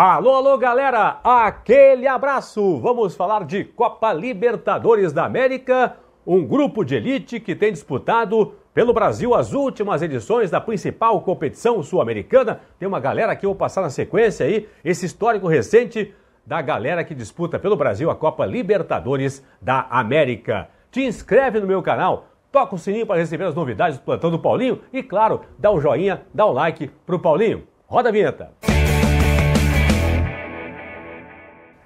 Alô, alô, galera! Aquele abraço! Vamos falar de Copa Libertadores da América, um grupo de elite que tem disputado pelo Brasil as últimas edições da principal competição sul-americana. Tem uma galera que eu vou passar na sequência aí, esse histórico recente da galera que disputa pelo Brasil a Copa Libertadores da América. Te inscreve no meu canal, toca o sininho para receber as novidades do Plantão do Paulinho e, claro, dá um joinha, dá um like pro Paulinho. Roda a vinheta!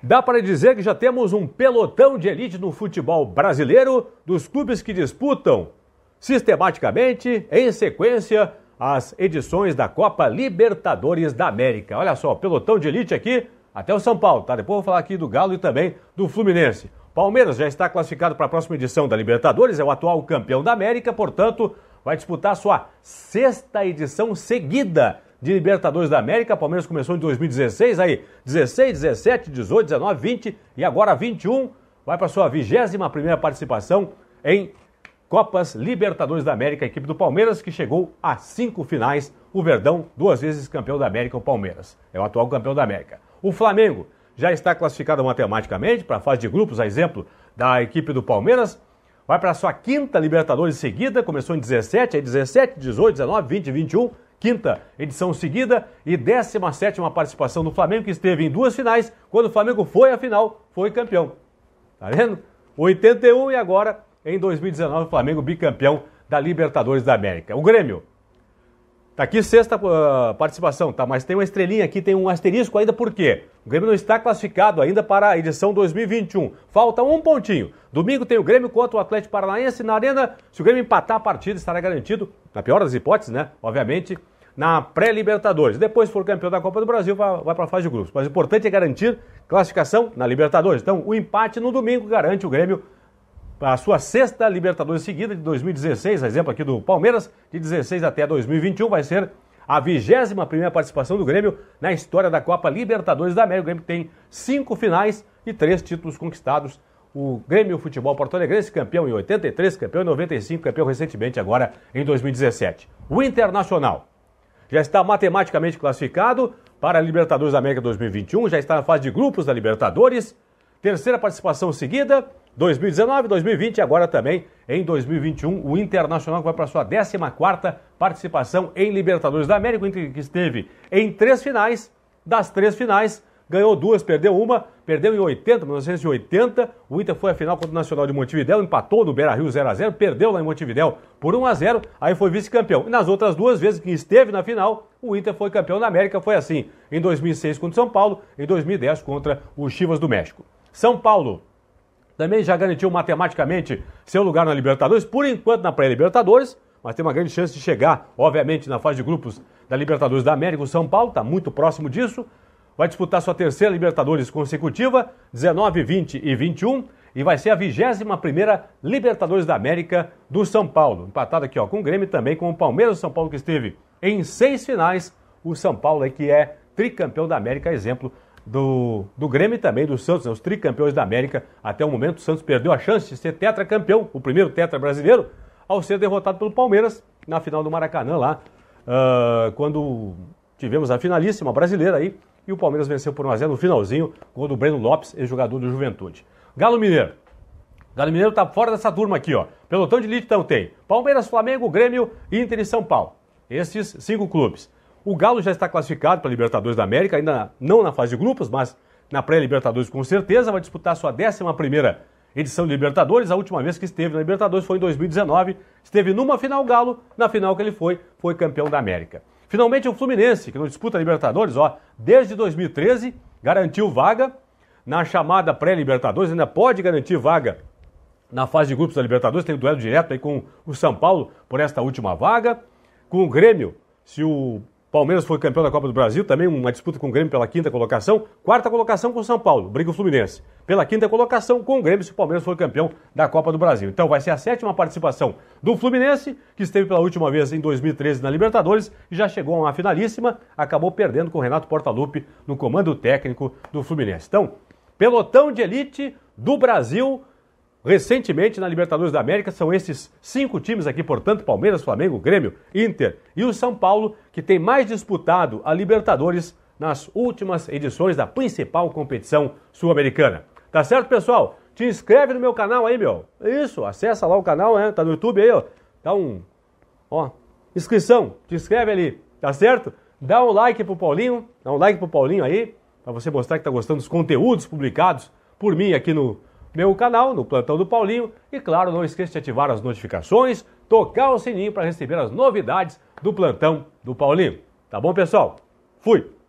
Dá para dizer que já temos um pelotão de elite no futebol brasileiro dos clubes que disputam sistematicamente, em sequência, as edições da Copa Libertadores da América. Olha só, pelotão de elite aqui até o São Paulo, tá? Depois vou falar aqui do Galo e também do Fluminense. Palmeiras já está classificado para a próxima edição da Libertadores, é o atual campeão da América, portanto, vai disputar sua sexta edição seguida de Libertadores da América. O Palmeiras começou em 2016, aí 16, 17, 18, 19, 20 e agora 21. Vai para sua vigésima primeira participação em Copas Libertadores da América, a equipe do Palmeiras, que chegou a cinco finais. O Verdão, duas vezes campeão da América, o Palmeiras. É o atual campeão da América. O Flamengo já está classificado matematicamente para a fase de grupos, a exemplo da equipe do Palmeiras. Vai para sua quinta Libertadores seguida, começou em 17, aí 17, 18, 19, 20, 21 quinta edição seguida e 17 participação do Flamengo, que esteve em duas finais. Quando o Flamengo foi à final, foi campeão. Tá vendo? 81 e agora, em 2019, o Flamengo bicampeão da Libertadores da América. O Grêmio. Tá aqui sexta uh, participação, tá? Mas tem uma estrelinha aqui, tem um asterisco ainda, por quê? O Grêmio não está classificado ainda para a edição 2021. Falta um pontinho. Domingo tem o Grêmio contra o Atlético Paranaense na Arena. Se o Grêmio empatar a partida, estará garantido, na pior das hipóteses, né? Obviamente, na pré-Libertadores. Depois, se for campeão da Copa do Brasil, vai, vai para a fase de grupos. Mas o importante é garantir classificação na Libertadores. Então, o empate no domingo garante o Grêmio a sua sexta Libertadores seguida de 2016, exemplo aqui do Palmeiras, de 16 até 2021, vai ser a vigésima primeira participação do Grêmio na história da Copa Libertadores da América. O Grêmio tem cinco finais e três títulos conquistados. O Grêmio Futebol Porto Alegrense, campeão em 83, campeão em 95, campeão recentemente agora em 2017. O Internacional já está matematicamente classificado para a Libertadores da América 2021, já está na fase de grupos da Libertadores. Terceira participação seguida, 2019, 2020 e agora também em 2021, o Internacional vai para a sua 14 participação em Libertadores da América, que esteve em três finais, das três finais, ganhou duas, perdeu uma, perdeu em 80, 1980. O Inter foi à final contra o Nacional de Montevidéu, empatou no Beira-Rio 0 a 0, perdeu lá em Montevidéu por 1 a 0, aí foi vice-campeão. E nas outras duas vezes que esteve na final, o Inter foi campeão da América, foi assim, em 2006 contra o São Paulo, em 2010 contra o Chivas do México. São Paulo também já garantiu matematicamente seu lugar na Libertadores, por enquanto na pré-Libertadores, mas tem uma grande chance de chegar, obviamente, na fase de grupos da Libertadores da América. O São Paulo está muito próximo disso, vai disputar sua terceira Libertadores consecutiva, 19, 20 e 21, e vai ser a 21 Libertadores da América do São Paulo. Empatado aqui ó, com o Grêmio também com o Palmeiras do São Paulo que esteve em seis finais. O São Paulo é que é tricampeão da América, exemplo do, do Grêmio e também do Santos, né, os tricampeões da América. Até o momento o Santos perdeu a chance de ser tetracampeão, o primeiro tetra brasileiro, ao ser derrotado pelo Palmeiras na final do Maracanã lá, uh, quando tivemos a finalíssima brasileira aí, e o Palmeiras venceu por 1x0 no finalzinho, gol do Breno Lopes, ex-jogador do Juventude. Galo Mineiro. Galo Mineiro tá fora dessa turma aqui, ó. Pelotão de elite então tem Palmeiras, Flamengo, Grêmio, Inter e São Paulo. Esses cinco clubes. O Galo já está classificado para Libertadores da América, ainda não na fase de grupos, mas na pré-Libertadores com certeza. Vai disputar sua 11 edição de Libertadores. A última vez que esteve na Libertadores foi em 2019. Esteve numa final Galo, na final que ele foi, foi campeão da América. Finalmente, o Fluminense, que não disputa a Libertadores, ó, desde 2013, garantiu vaga na chamada pré-Libertadores, ainda pode garantir vaga na fase de grupos da Libertadores, tem um duelo direto aí com o São Paulo por esta última vaga, com o Grêmio, se o Palmeiras foi campeão da Copa do Brasil, também uma disputa com o Grêmio pela quinta colocação. Quarta colocação com o São Paulo, briga o Fluminense. Pela quinta colocação com o Grêmio, se o Palmeiras for campeão da Copa do Brasil. Então vai ser a sétima participação do Fluminense, que esteve pela última vez em 2013 na Libertadores e já chegou a uma finalíssima, acabou perdendo com o Renato Portaluppi no comando técnico do Fluminense. Então, pelotão de elite do Brasil Recentemente, na Libertadores da América, são esses cinco times aqui, portanto, Palmeiras, Flamengo, Grêmio, Inter e o São Paulo, que tem mais disputado a Libertadores nas últimas edições da principal competição sul-americana. Tá certo, pessoal? Te inscreve no meu canal aí, meu. Isso, acessa lá o canal, né? Tá no YouTube aí, ó. Dá um. Ó, inscrição, te inscreve ali, tá certo? Dá um like pro Paulinho, dá um like pro Paulinho aí, pra você mostrar que tá gostando dos conteúdos publicados por mim aqui no meu canal no Plantão do Paulinho e, claro, não esqueça de ativar as notificações, tocar o sininho para receber as novidades do Plantão do Paulinho. Tá bom, pessoal? Fui!